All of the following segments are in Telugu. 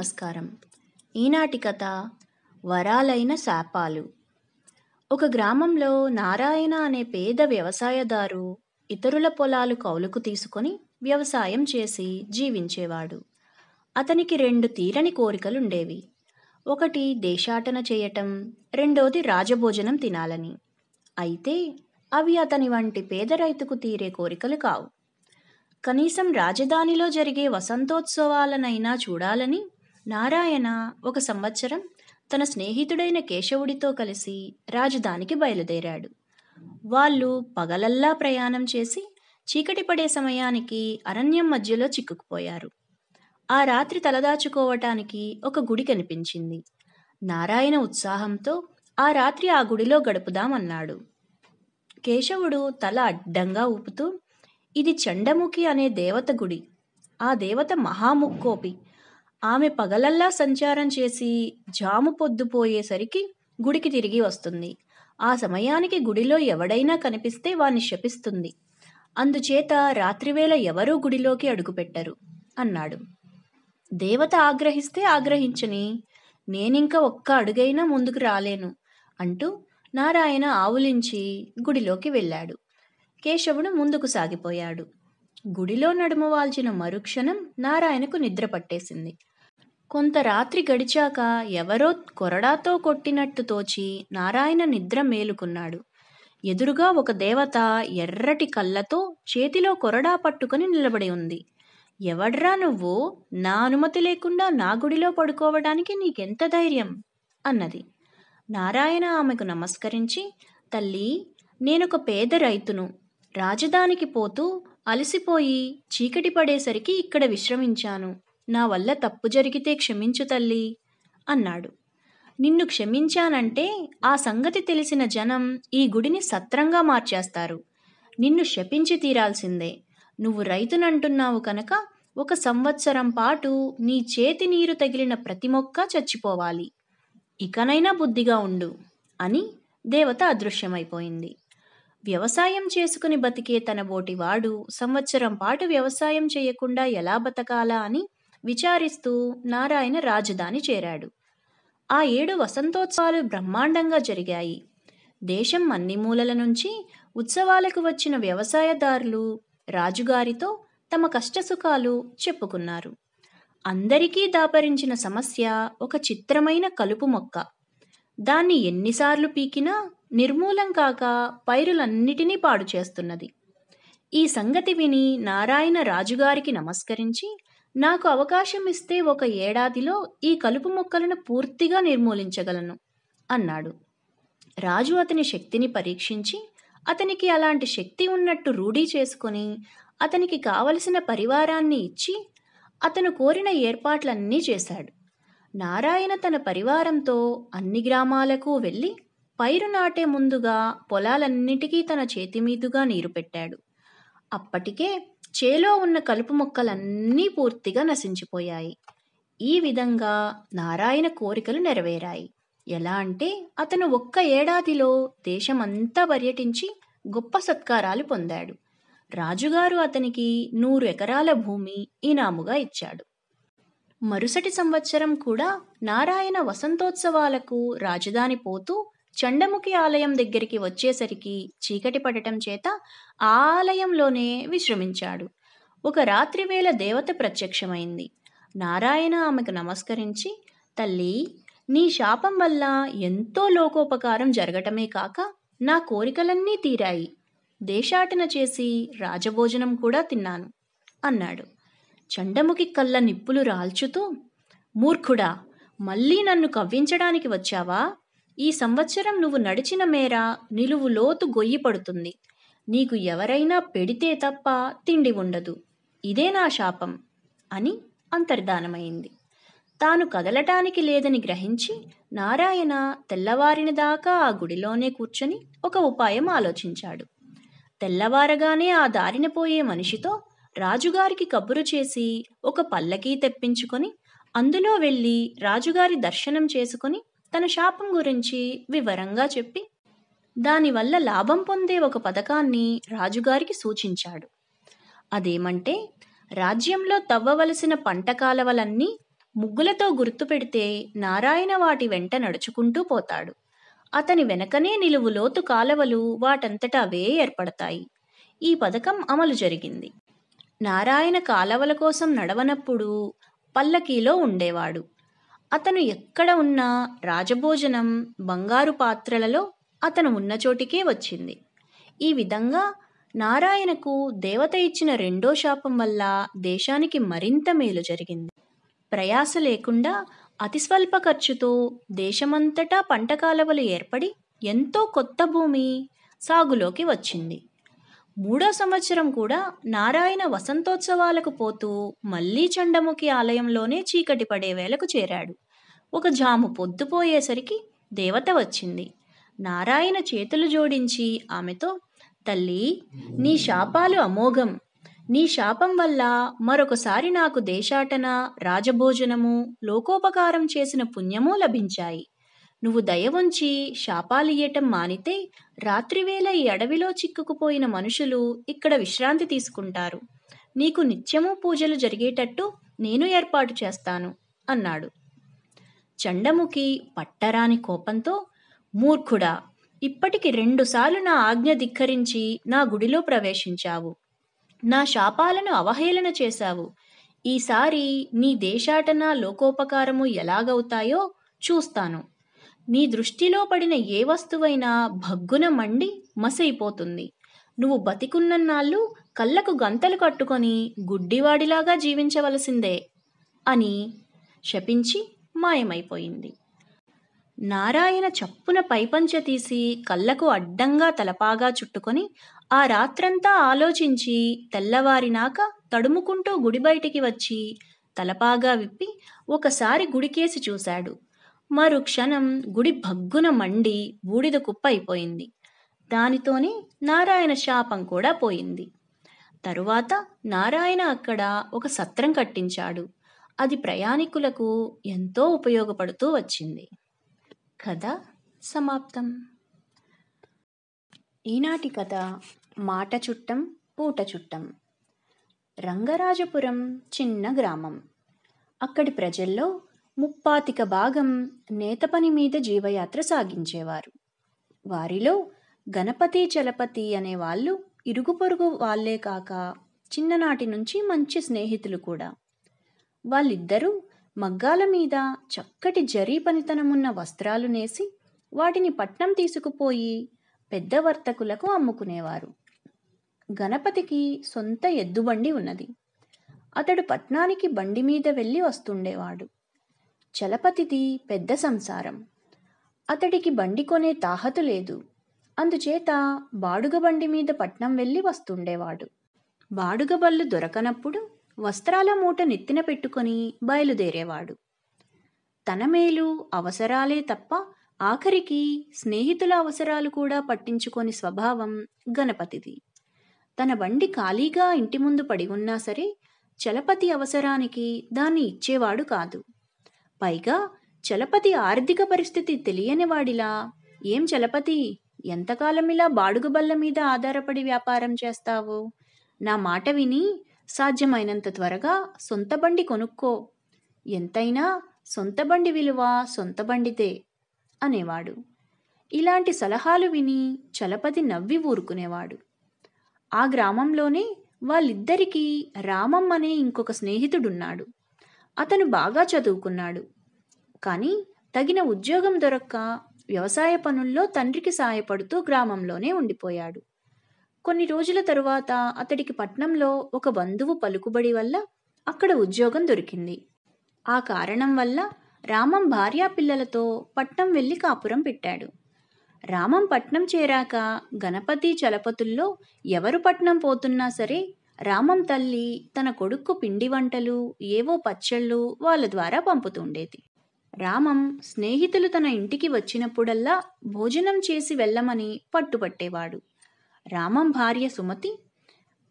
నమస్కారం ఈనాటి కథ వరాలైన శాపాలు ఒక గ్రామంలో నారాయణ అనే పేద వ్యవసాయదారు ఇతరుల పొలాలు కౌలుకు తీసుకొని వ్యవసాయం చేసి జీవించేవాడు అతనికి రెండు తీరని కోరికలుండేవి ఒకటి దేశాటన చేయటం రెండోది రాజభోజనం తినాలని అయితే అవి అతని వంటి పేద రైతుకు తీరే కోరికలు కావు కనీసం రాజధానిలో జరిగే వసంతోత్సవాలనైనా చూడాలని నారాయణ ఒక సంవత్సరం తన స్నేహితుడైన కేశవుడితో కలిసి రాజధానికి బయలుదేరాడు వాళ్ళు పగలల్లా ప్రయాణం చేసి చీకటి పడే సమయానికి అరణ్యం మధ్యలో చిక్కుకుపోయారు ఆ రాత్రి తలదాచుకోవటానికి ఒక గుడి కనిపించింది నారాయణ ఉత్సాహంతో ఆ రాత్రి ఆ గుడిలో గడుపుదామన్నాడు కేశవుడు తల అడ్డంగా ఊపుతూ ఇది చండముఖి అనే దేవత గుడి ఆ దేవత మహాముక్కోపి ఆమె పగలల్లా సంచారం చేసి జాము పొద్దుపోయేసరికి గుడికి తిరిగి వస్తుంది ఆ సమయానికి గుడిలో ఎవడైనా కనిపిస్తే వాణ్ణి శపిస్తుంది అందుచేత రాత్రివేళ ఎవరూ గుడిలోకి అడుగుపెట్టరు అన్నాడు దేవత ఆగ్రహిస్తే ఆగ్రహించని నేనింక ఒక్క అడుగైనా ముందుకు రాలేను అంటూ నారాయణ ఆవులించి గుడిలోకి వెళ్ళాడు కేశవుడు ముందుకు సాగిపోయాడు గుడిలో నడుమవాల్చిన మరుక్షణం నారాయణకు నిద్ర పట్టేసింది కొంత రాత్రి గడిచాక ఎవరో కొరడాతో కొట్టినట్టు తోచి నారాయణ నిద్ర మేలుకున్నాడు ఎదురుగా ఒక దేవత ఎర్రటి కళ్ళతో చేతిలో కొరడా పట్టుకుని నిలబడి ఉంది ఎవడ్రా నువ్వు నా అనుమతి లేకుండా నా గుడిలో పడుకోవడానికి నీకెంత ధైర్యం అన్నది నారాయణ ఆమెకు నమస్కరించి తల్లి నేనొక పేద రైతును రాజధానికి పోతూ అలసిపోయి చీకటి పడేసరికి ఇక్కడ విశ్రమించాను నా వల్ల తప్పు జరిగితే క్షమించు తల్లి అన్నాడు నిన్ను క్షమించానంటే ఆ సంగతి తెలిసిన జనం ఈ గుడిని సత్రంగా మార్చేస్తారు నిన్ను శపించి తీరాల్సిందే నువ్వు రైతునంటున్నావు కనుక ఒక సంవత్సరం పాటు నీ చేతి నీరు తగిలిన ప్రతి మొక్క చచ్చిపోవాలి ఇకనైనా బుద్ధిగా ఉండు అని దేవత అదృశ్యమైపోయింది వ్యవసాయం చేసుకుని బతికే తన బోటివాడు సంవత్సరం పాటు వ్యవసాయం చేయకుండా ఎలా బతకాలా అని విచారిస్తూ నారాయణ రాజధాని చేరాడు ఆ ఏడు వసంతోత్సవాలు బ్రహ్మాండంగా జరిగాయి దేశం అన్ని మూలల నుంచి ఉత్సవాలకు వచ్చిన వ్యవసాయదారులు రాజుగారితో తమ కష్టసుఖాలు చెప్పుకున్నారు అందరికీ దాపరించిన సమస్య ఒక చిత్రమైన కలుపు మొక్క దాన్ని ఎన్నిసార్లు పీకినా నిర్మూలం కాక పైరులన్నిటినీ పాడు చేస్తున్నది ఈ సంగతి విని నారాయణ రాజుగారికి నమస్కరించి నాకు అవకాశం ఇస్తే ఒక ఏడాదిలో ఈ కలుపు మొక్కలను పూర్తిగా నిర్మూలించగలను అన్నాడు రాజు అతని శక్తిని పరీక్షించి అతనికి అలాంటి శక్తి ఉన్నట్టు రూఢీ చేసుకుని అతనికి కావలసిన పరివారాన్ని ఇచ్చి అతను కోరిన ఏర్పాట్లన్నీ చేశాడు నారాయణ తన పరివారంతో అన్ని గ్రామాలకు వెళ్ళి పైరు నాటే ముందుగా పొలాలన్నిటికీ తన చేతిమీదుగా నీరు పెట్టాడు అప్పటికే చేలో ఉన్న కలుపు మొక్కలన్నీ పూర్తిగా నశించిపోయాయి ఈ విధంగా నారాయణ కోరికలు నెరవేరాయి ఎలా అంటే అతను ఒక్క ఏడాదిలో దేశమంతా పర్యటించి గొప్ప సత్కారాలు పొందాడు రాజుగారు అతనికి నూరు ఎకరాల భూమి ఇనాముగా ఇచ్చాడు మరుసటి సంవత్సరం కూడా నారాయణ వసంతోత్సవాలకు రాజధాని పోతూ చండముఖి ఆలయం దగ్గరికి వచ్చేసరికి చీకటి పడటం చేత ఆ ఆలయంలోనే విశ్రమించాడు ఒక రాత్రివేళ దేవత ప్రత్యక్షమైంది నారాయణ ఆమెకు నమస్కరించి తల్లి నీ శాపం వల్ల ఎంతో లోకోపకారం జరగటమే కాక నా కోరికలన్నీ తీరాయి దేశాటన చేసి రాజభోజనం కూడా తిన్నాను అన్నాడు చండముఖి కళ్ళ నిప్పులు రాల్చుతూ మూర్ఖుడా మళ్ళీ నన్ను కవ్వించడానికి వచ్చావా ఈ సంవత్సరం నువ్వు నడిచిన మేర నిలువు లోతు గొయ్యి పడుతుంది నీకు ఎవరైనా పెడితే తప్ప తిండి ఉండదు ఇదే నా శాపం అని అంతర్ధానమైంది తాను కదలటానికి లేదని గ్రహించి నారాయణ తెల్లవారిన దాకా ఆ గుడిలోనే కూర్చొని ఒక ఉపాయం ఆలోచించాడు తెల్లవారగానే ఆ దారిన పోయే మనిషితో రాజుగారికి కబురు చేసి ఒక పల్లకీ తెప్పించుకొని అందులో వెళ్ళి రాజుగారి దర్శనం చేసుకుని తన శాపం గురించి వివరంగా చెప్పి దానివల్ల లాభం పొందే ఒక పథకాన్ని రాజుగారికి సూచించాడు అదేమంటే రాజ్యంలో తవ్వవలసిన పంట కాలవలన్నీ ముగ్గులతో గుర్తుపెడితే నారాయణ వాటి వెంట నడుచుకుంటూ పోతాడు అతని వెనకనే నిలువు లోతు కాలవలు వాటంతట అవే ఏర్పడతాయి ఈ పథకం అమలు జరిగింది నారాయణ కాలవల కోసం నడవనప్పుడు పల్లకీలో ఉండేవాడు అతను ఎక్కడ ఉన్నా రాజభోజనం బంగారు పాత్రలలో అతను ఉన్న చోటికే వచ్చింది ఈ విధంగా నారాయణకు దేవత ఇచ్చిన రెండో శాపం వల్ల దేశానికి మరింత మేలు జరిగింది ప్రయాస లేకుండా అతి స్వల్ప ఖర్చుతో దేశమంతటా పంట కాలవలు ఏర్పడి ఎంతో కొత్త భూమి సాగులోకి వచ్చింది మూడో సంవత్సరం కూడా నారాయణ వసంతోత్సవాలకు పోతూ మళ్ళీ చండముఖి ఆలయంలోనే చీకటి పడే వేళకు చేరాడు ఒక జాము పొద్దుపోయేసరికి దేవత వచ్చింది నారాయణ చేతులు జోడించి ఆమెతో తల్లి నీ శాపాలు అమోఘం నీ శాపం వల్ల మరొకసారి నాకు దేశాటన రాజభోజనము లోకోపకారం చేసిన పుణ్యము లభించాయి నువ్వు దయవంచి శాపాలియ్యటం మానితే రాత్రివేళ ఈ అడవిలో చిక్కుకుపోయిన మనుషులు ఇక్కడ విశ్రాంతి తీసుకుంటారు నీకు నిత్యమూ పూజలు జరిగేటట్టు నేను ఏర్పాటు చేస్తాను అన్నాడు చండముఖి పట్టరాని కోపంతో మూర్ఖుడా ఇప్పటికి రెండుసార్లు నా ఆజ్ఞ ధిక్కరించి నా గుడిలో ప్రవేశించావు నా శాపాలను అవహేళన చేశావు ఈసారి నీ దేశాటన లోకోపకారము ఎలాగవుతాయో చూస్తాను నీ దృష్టిలో పడిన ఏ వస్తువైనా భగ్గున మండి మసైపోతుంది నువ్వు బతికున్నన్నాళ్ళు కళ్ళకు గంతలు కట్టుకొని గుడ్డివాడిలాగా జీవించవలసిందే అని శపించి మాయమైపోయింది నారాయణ చప్పున పైపంచ తీసి కళ్ళకు అడ్డంగా తలపాగా చుట్టుకొని ఆ రాత్రంతా ఆలోచించి తెల్లవారినాక తడుముకుంటూ గుడి బయటికి వచ్చి తలపాగా విప్పి ఒకసారి గుడికేసి చూశాడు మరుక్షణం గుడి భగ్గున మండి బూడిద కుప్ప అయిపోయింది దానితోనే నారాయణ శాపం కూడా పోయింది తరువాత నారాయణ అక్కడ ఒక సత్రం కట్టించాడు అది ప్రయాణికులకు ఎంతో ఉపయోగపడుతూ వచ్చింది కథ సమాప్తం ఈనాటి కథ మాట చుట్టం పూట చుట్టం రంగరాజపురం చిన్న గ్రామం అక్కడి ప్రజల్లో ముప్పాతిక భాగం నేతపని మీద జీవయాత్ర సాగించేవారు వారిలో గణపతి చలపతి అనే వాళ్ళు ఇరుగు పొరుగు వాళ్ళే కాక చిన్ననాటి నుంచి మంచి స్నేహితులు కూడా వాళ్ళిద్దరూ మగ్గాల మీద చక్కటి జరీ పనితనమున్న వస్త్రాలు నేసి వాటిని పట్నం తీసుకుపోయి పెద్ద వర్తకులకు అమ్ముకునేవారు గణపతికి సొంత ఎద్దుబండి ఉన్నది అతడు పట్నానికి బండి మీద వెళ్ళి వస్తుండేవాడు చలపతిది పెద్ద సంసారం అతడికి బండి కొనే తాహతు లేదు అందుచేత బాడుగ బండి మీద పట్నం వెళ్ళి వస్తుండేవాడు బాడుగ బళ్ళు దొరకనప్పుడు వస్త్రాల మూట నెత్తిన పెట్టుకొని బయలుదేరేవాడు తన మేలు అవసరాలే తప్ప ఆఖరికి స్నేహితుల అవసరాలు కూడా పట్టించుకొని స్వభావం గణపతిది తన బండి ఖాళీగా ఇంటి ముందు పడి ఉన్నా సరే చలపతి అవసరానికి దాన్ని ఇచ్చేవాడు కాదు పైగా చలపతి ఆర్థిక పరిస్థితి తెలియనివాడిలా ఏం చలపతి ఎంతకాలం ఇలా బాడుగుబల్ల బల్ల మీద ఆధారపడి వ్యాపారం చేస్తావు నా మాట విని సాధ్యమైనంత త్వరగా సొంత బండి కొనుక్కో ఎంతైనా సొంత బండి విలువ సొంత బండితే అనేవాడు ఇలాంటి సలహాలు విని చలపతి నవ్వి ఊరుకునేవాడు ఆ గ్రామంలోనే వాళ్ళిద్దరికీ రామం అనే ఇంకొక స్నేహితుడున్నాడు అతను బాగా చదువుకున్నాడు కానీ తగిన ఉద్యోగం దొరక్క వ్యవసాయ పనుల్లో తండ్రికి సాయపడుతూ గ్రామంలోనే ఉండిపోయాడు కొన్ని రోజుల తరువాత అతడికి పట్నంలో ఒక బంధువు పలుకుబడి వల్ల అక్కడ ఉద్యోగం దొరికింది ఆ కారణం వల్ల రామం భార్యా పిల్లలతో పట్నం వెళ్ళి కాపురం పెట్టాడు రామం పట్నం చేరాక గణపతి చలపతుల్లో ఎవరు పట్నం పోతున్నా సరే రామం తల్లి తన కొడుక్కు పిండి వంటలు ఏవో పచ్చళ్ళు వాళ్ళ ద్వారా పంపుతుండేది రామం స్నేహితులు తన ఇంటికి వచ్చినప్పుడల్లా భోజనం చేసి వెళ్ళమని పట్టుపట్టేవాడు రామం భార్య సుమతి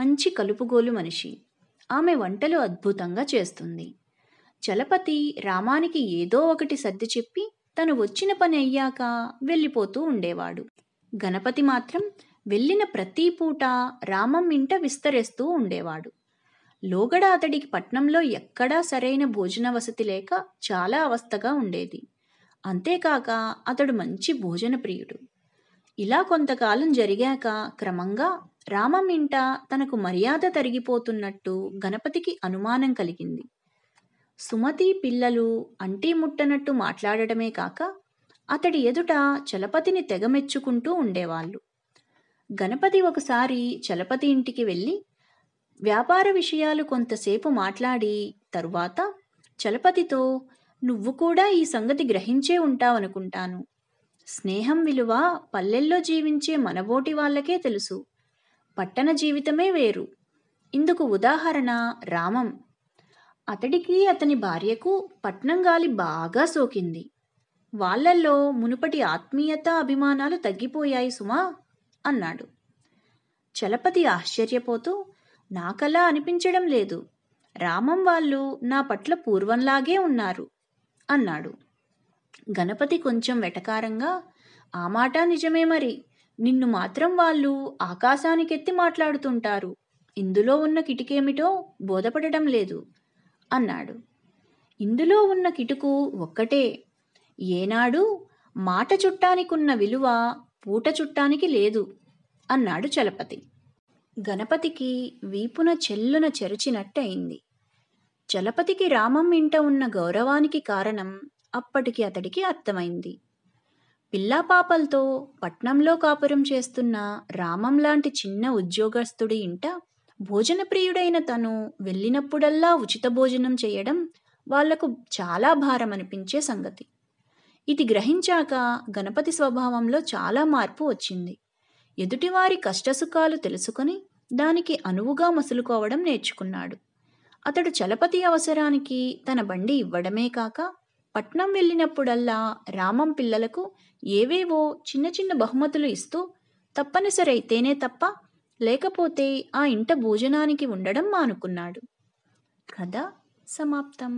మంచి కలుపుగోలు మనిషి ఆమె వంటలు అద్భుతంగా చేస్తుంది చలపతి రామానికి ఏదో ఒకటి సర్ది చెప్పి తను వచ్చిన పని అయ్యాక వెళ్ళిపోతూ ఉండేవాడు గణపతి మాత్రం వెళ్ళిన ప్రతి పూట రామం ఇంట విస్తరేస్తూ ఉండేవాడు లోగడ అతడికి పట్నంలో ఎక్కడా సరైన భోజన వసతి లేక చాలా అవస్థగా ఉండేది అంతేకాక అతడు మంచి భోజన ప్రియుడు ఇలా కొంతకాలం జరిగాక క్రమంగా రామం ఇంట తనకు మర్యాద తరిగిపోతున్నట్టు గణపతికి అనుమానం కలిగింది సుమతి పిల్లలు అంటీ ముట్టనట్టు మాట్లాడటమే కాక అతడి ఎదుట చలపతిని తెగమెచ్చుకుంటూ ఉండేవాళ్ళు గణపతి ఒకసారి చలపతి ఇంటికి వెళ్ళి వ్యాపార విషయాలు కొంతసేపు మాట్లాడి తరువాత చలపతితో నువ్వు కూడా ఈ సంగతి గ్రహించే ఉంటావనుకుంటాను స్నేహం విలువ పల్లెల్లో జీవించే మనబోటి వాళ్ళకే తెలుసు పట్టణ జీవితమే వేరు ఇందుకు ఉదాహరణ రామం అతడికి అతని భార్యకు పట్నం గాలి బాగా సోకింది వాళ్ళల్లో మునుపటి ఆత్మీయత అభిమానాలు తగ్గిపోయాయి సుమా అన్నాడు చలపతి ఆశ్చర్యపోతూ నాకలా అనిపించడం లేదు రామం వాళ్ళు నా పట్ల పూర్వంలాగే ఉన్నారు అన్నాడు గణపతి కొంచెం వెటకారంగా ఆ మాట నిజమే మరి నిన్ను మాత్రం వాళ్ళు ఆకాశానికెత్తి మాట్లాడుతుంటారు ఇందులో ఉన్న కిటికేమిటో బోధపడడం లేదు అన్నాడు ఇందులో ఉన్న కిటుకు ఒక్కటే ఏనాడు మాట చుట్టానికున్న విలువ పూట చుట్టానికి లేదు అన్నాడు చలపతి గణపతికి వీపున చెల్లున చెరిచినట్టయింది చలపతికి రామం ఇంట ఉన్న గౌరవానికి కారణం అప్పటికి అతడికి అర్థమైంది పిల్లాపాపలతో పట్నంలో కాపురం చేస్తున్న రామం లాంటి చిన్న ఉద్యోగస్తుడి ఇంట భోజన ప్రియుడైన తను వెళ్ళినప్పుడల్లా ఉచిత భోజనం చేయడం వాళ్లకు చాలా భారం అనిపించే సంగతి ఇది గ్రహించాక గణపతి స్వభావంలో చాలా మార్పు వచ్చింది ఎదుటివారి కష్టసుఖాలు తెలుసుకొని దానికి అనువుగా మసులుకోవడం నేర్చుకున్నాడు అతడు చలపతి అవసరానికి తన బండి ఇవ్వడమే కాక పట్నం వెళ్ళినప్పుడల్లా రామం పిల్లలకు ఏవేవో చిన్న చిన్న బహుమతులు ఇస్తూ తప్పనిసరైతేనే తప్ప లేకపోతే ఆ ఇంట భోజనానికి ఉండడం మానుకున్నాడు కథ సమాప్తం